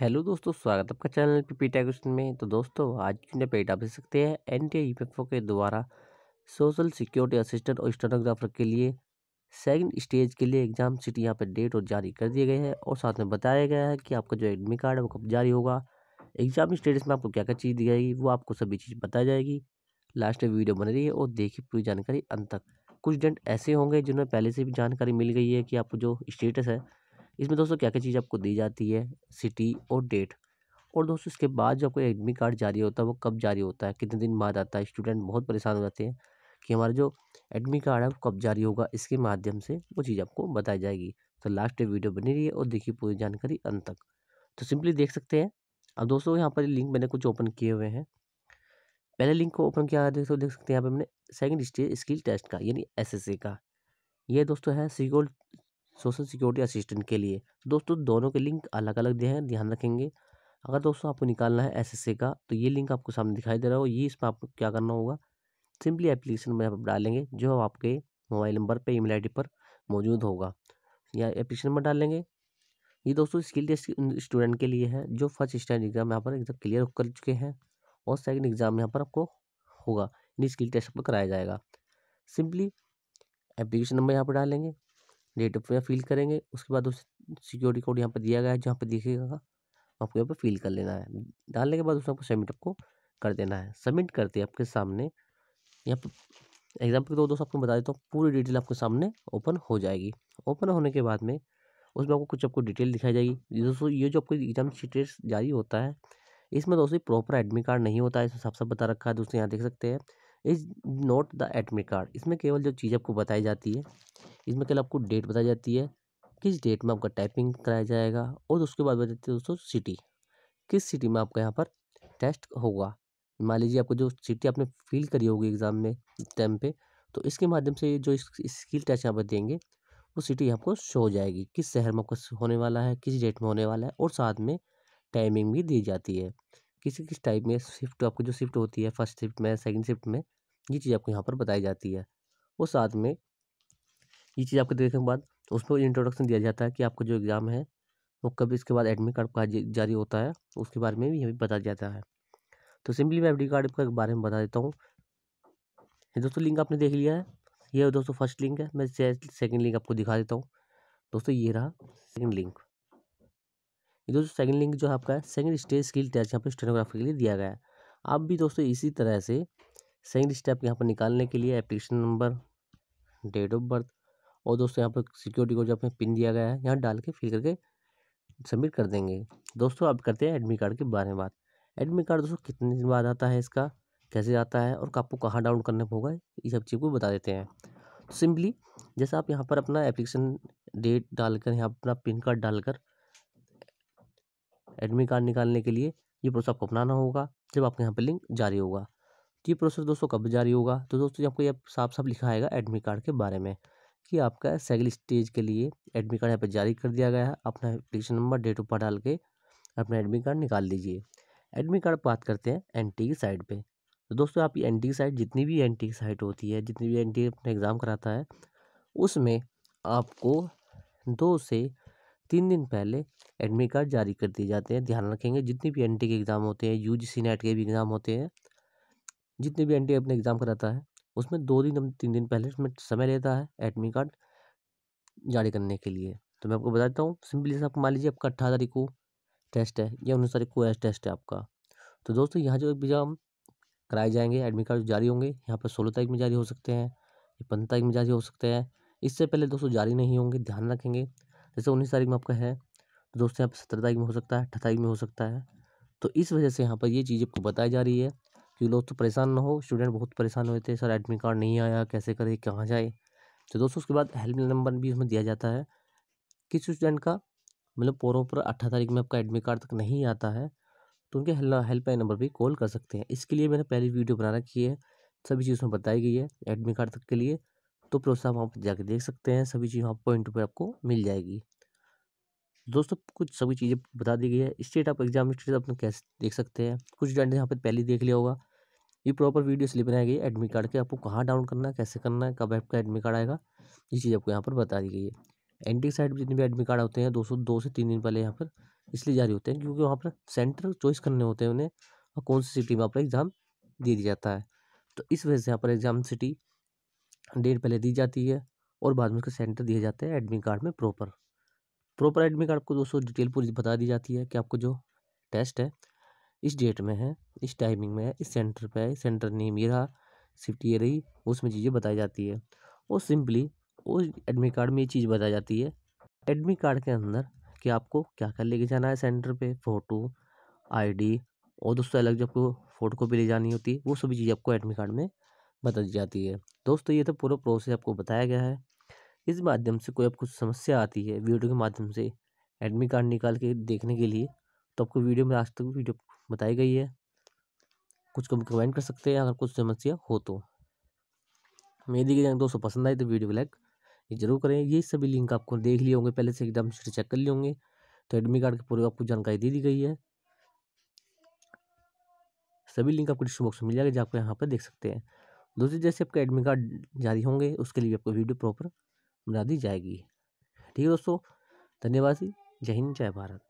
hello दोस्तों स्वागत है आपका चैनल पी पी टेक्शन में तो दोस्तों आज की डेट आप देख सकते हैं एन टी ई के द्वारा सोशल सिक्योरिटी असिस्टेंट और स्टेनोग्राफर के लिए सेकंड स्टेज के लिए एग्ज़ाम सीट यहाँ पर डेट और जारी कर दिए गए हैं और साथ में बताया गया है कि आपका जो एडमिट कार्ड है वो कब जारी होगा एग्ज़ाम स्टेटस में आपको क्या क्या चीज़ दी जाएगी वो आपको सभी चीज़ बताई जाएगी लास्ट में वीडियो बन रही है और देखिए पूरी जानकारी अंत तक कुछ डेंट ऐसे होंगे जिन्हें पहले से भी जानकारी मिल गई है कि आपको जो स्टेटस है इसमें दोस्तों क्या क्या चीज़ आपको दी जाती है सिटी और डेट और दोस्तों इसके बाद जो आपको एडमिट कार्ड जारी होता है वो कब जारी होता है कितने दिन बाद आता है स्टूडेंट बहुत परेशान हो जाते हैं कि हमारा जो एडमिट कार्ड है वो कब जारी होगा इसके माध्यम से वो चीज़ आपको बताई जाएगी तो लास्ट वीडियो बनी रही है और देखिए पूरी जानकारी अंत तक तो सिंपली देख सकते हैं अब दोस्तों यहाँ पर लिंक मैंने कुछ ओपन किए हुए हैं पहले लिंक को ओपन किया दोस्तों देख सकते हैं यहाँ पर मैंने सेकेंड स्टेज स्किल टेस्ट का यानी एस का ये दोस्तों है सीगोल सोशल सिक्योरिटी असिस्टेंट के लिए दोस्तों दोनों के लिंक अलग अलग दिए हैं ध्यान रखेंगे अगर दोस्तों आपको निकालना है एस का तो ये लिंक आपको सामने दिखाई दे रहा हो ये इसमें आपको क्या करना होगा सिंपली एप्लीकेशन में आप डालेंगे जो आपके मोबाइल नंबर पर ई मेल पर मौजूद होगा या एप्लीकेशन में डालेंगे ये दोस्तों स्किल टेस्ट स्टूडेंट के लिए है जो फर्स्ट स्टैंड एग्जाम यहाँ पर एग्जाम क्लियर कर चुके हैं और सेकंड एग्जाम यहाँ पर आपको होगा स्किल टेस्ट पर कराया जाएगा सिंपली एप्लीकेशन नंबर यहाँ पर डालेंगे डेट पे फिल करेंगे उसके बाद उस सिक्योरिटी कोड यहाँ पर दिया गया है जहाँ पर दिखेगा आपको यहाँ पर फिल कर लेना है डालने के बाद उसमें आपको सबमिट आपको कर देना है सबमिट करते आपके सामने यहाँ पर एग्जाम्पल दो दोस्तों आपको बता देता हूँ पूरी डिटेल आपके सामने ओपन हो जाएगी ओपन होने के बाद में उसमें आपको कुछ आपको डिटेल दिखाई जाएगी दोस्तों ये जो आपको एग्जाम शीटेट्स जारी होता है इसमें दोस्तों प्रॉपर एडमिट कार्ड नहीं होता है इसमें साफ साफ बता रखा है दोस्तों यहाँ देख सकते हैं is not the admit card इसमें केवल जो चीज़ आपको बताई जाती है इसमें केवल आपको डेट बताई जाती है किस डेट में आपका टाइपिंग कराया जाएगा और उसके बाद बताते हैं दोस्तों सिटी किस सिटी में आपका यहाँ पर टेस्ट होगा मान लीजिए आपको जो सिटी आपने फिल करी होगी एग्ज़ाम में टाइम पे तो इसके माध्यम से जो स्किल टेस्ट यहाँ पर देंगे वो सिटी आपको शो हो जाएगी किस शहर में आपको होने वाला है किस डेट में होने वाला है और साथ में टाइमिंग भी दी जाती है किसी किस टाइप में शिफ्ट आपको जो शिफ्ट होती है फर्स्ट शिफ्ट में सेकंड शिफ्ट में ये चीज़ आपको यहाँ पर बताई जाती है और साथ में ये चीज़ आपको देखने के बाद उसमें इंट्रोडक्शन दिया जाता है कि आपका जो एग्ज़ाम है वो कब इसके बाद एडमिट कार्ड का जारी होता है उसके बारे में भी हमें बताया जाता है तो सिंपली मैं एडमिट कार्ड के बारे में बता देता हूँ ये दोस्तों लिंक आपने देख लिया है ये दोस्तों फर्स्ट लिंक है मैं सेकंड लिंक आपको दिखा देता हूँ दोस्तों ये रहा सेकंड लिंक इधर सेकंड लिंक जो है आपका सेकंड स्टेज स्किल टेस्ट यहाँ पर स्टेनोग्राफी के लिए दिया गया है आप भी दोस्तों इसी तरह से सेकंड स्टेप यहाँ पर निकालने के लिए application number date of birth और दोस्तों यहाँ पर सिक्योरिटी को जो आपने पिन दिया गया है यहाँ डाल के फिल करके सबमिट कर देंगे दोस्तों आप करते हैं एडमिट कार्ड के बारे में बात एडमिट कार्ड दोस्तों कितने दिन बाद आता है इसका कैसे आता है और आपको कहाँ डाउनलोड करने होगा ये सब चीज़ को बता देते हैं सिंपली तो जैसे आप यहाँ पर अपना एप्लीकेशन डेट डालकर यहाँ अपना पिन कार्ड डालकर एडमिट कार्ड निकालने के लिए ये प्रोसेस आपको अपनाना होगा जब आपके यहाँ पर लिंक जारी होगा तो ये प्रोसेस दोस्तों कब जारी होगा तो दोस्तों आपको ये साफ साफ लिखा आएगा एडमिट कार्ड के बारे में कि आपका सेकेंड स्टेज के लिए एडमिट कार्ड यहाँ पर जारी कर दिया गया है अपना एप्लीकेशन नंबर डेट ऑफ डाल के अपना एडमिट कार्ड निकाल दीजिए एडमिट कार्ड बात करते हैं एन की साइट पर तो दोस्तों आप एन टी साइट जितनी भी एन टी साइट होती है जितनी भी एन टी अपना एग्ज़ाम कराता है उसमें आपको दो से तीन दिन पहले एडमिट कार्ड जारी कर दिए जाते हैं ध्यान रखेंगे जितने भी एन के एग्ज़ाम होते हैं यू जी नेट के भी एग्ज़ाम होते हैं जितने भी एन अपने एग्ज़ाम कराता है उसमें दो दिन तीन दिन पहले उसमें समय लेता है एडमिट कार्ड जारी करने के लिए तो मैं आपको बताता हूँ सिंपली से आपको मान लीजिए आपका अट्ठारह तारीख को टेस्ट है या उन्नीस तारीख को टेस्ट है आपका तो दोस्तों यहाँ जो एग्ज़ाम कराए जाएंगे एडमिट कार्ड जारी होंगे यहाँ पर सोलह तारीख में जारी हो सकते हैं पंद्रह तारीख में जारी हो सकते हैं इससे पहले दोस्तों जारी नहीं होंगे ध्यान रखेंगे जैसे उन्नीस तारीख में आपका है तो दोस्तों यहाँ पर सत्रह तारीख में हो सकता है अठारह तारीख में हो सकता है तो इस वजह से यहाँ पर ये चीज़ आपको बताई जा रही है कि लोग तो परेशान ना हो स्टूडेंट बहुत परेशान हुए थे सर एडमिट कार्ड नहीं आया कैसे करें कहाँ जाए तो दोस्तों उसके बाद हेल्पलाइन नंबर भी उसमें दिया जाता है किस स्टूडेंट का मतलब पर अट्ठारह तारीख में आपका एडमिट कार्ड तक नहीं आता है तो उनके हेल्पलाइन नंबर पर कॉल कर सकते हैं इसके लिए मैंने पहली वीडियो बना रखी है सभी चीज़ उसमें बताई गई है एडमिट कार्ड तक के लिए तो प्रोसेस आप वहाँ पर जाके देख सकते हैं सभी चीज़ वहाँ पॉइंट पर आपको मिल जाएगी दोस्तों कुछ सभी चीज़ें बता दी गई है स्टेट आप एग्जाम स्टेट अपने कैसे देख सकते हैं कुछ डेंट यहाँ पर पहले देख लिया होगा ये प्रॉपर वीडियो इसलिए बनाई गई एडमिट कार्ड के आपको कहाँ डाउन करना है कैसे करना है कब आपका एडमिट कार्ड आएगा ये चीज़ आपको यहाँ पर बता दी गई है एंटी साइड जितने भी एडमिट कार्ड होते हैं दो सौ दो से तीन दिन पहले यहाँ पर इसलिए जारी होते हैं क्योंकि वहाँ पर सेंटर चॉइस करने होते हैं उन्हें और कौन सी सिटी में आपका एग्ज़ाम दे दिया जाता है तो इस वजह से यहाँ पर एग्ज़ाम सिटी डेट पहले दी जाती है और बाद में उसके सेंटर दिए जाते हैं एडमिट कार्ड में प्रॉपर प्रॉपर एडमिट कार्ड को दोस्तों डिटेल पूरी बता दी जाती है कि आपको जो टेस्ट है इस डेट में है इस टाइमिंग में है इस सेंटर पर है सेंटर नेम ये रहा शिफ्ट ये रही उसमें चीज़ें बताई जाती है और सिंपली उस एडमिट कार्ड में ये चीज़ बताई जाती है एडमिट कार्ड के अंदर कि आपको क्या क्या लेके जाना है सेंटर पे फ़ोटो आईडी और दोस्तों अलग जो आपको फ़ोटो कॉपी ले जानी होती है वो सभी चीज़ें आपको एडमिट कार्ड में बदल जाती है दोस्तों ये तो पूरा प्रोसेस आपको बताया गया है इस माध्यम से कोई आपको समस्या आती है वीडियो के माध्यम से एडमिट कार्ड निकाल के देखने के लिए तो आपको वीडियो में आज तक वीडियो बताई गई है कुछ कम कमेंट कर सकते हैं अगर कुछ समस्या हो तो मेरी दी गई दोस्तों पसंद आई तो वीडियो को लाइक जरूर करें ये सभी लिंक आपको देख लिए होंगे पहले से एकदम से चेक कर लिए होंगे तो एडमिट कार्ड की पूरी आपको जानकारी दे दी गई है सभी लिंक आपको डिस्क्रिप्शन बॉक्स में मिल जाएगा जो आप यहाँ पर देख सकते हैं दूसरी जैसे आपका एडमिट कार्ड जारी होंगे उसके लिए आपको वीडियो प्रॉपर बना दी जाएगी ठीक है दोस्तों धन्यवाद जय हिंद जय भारत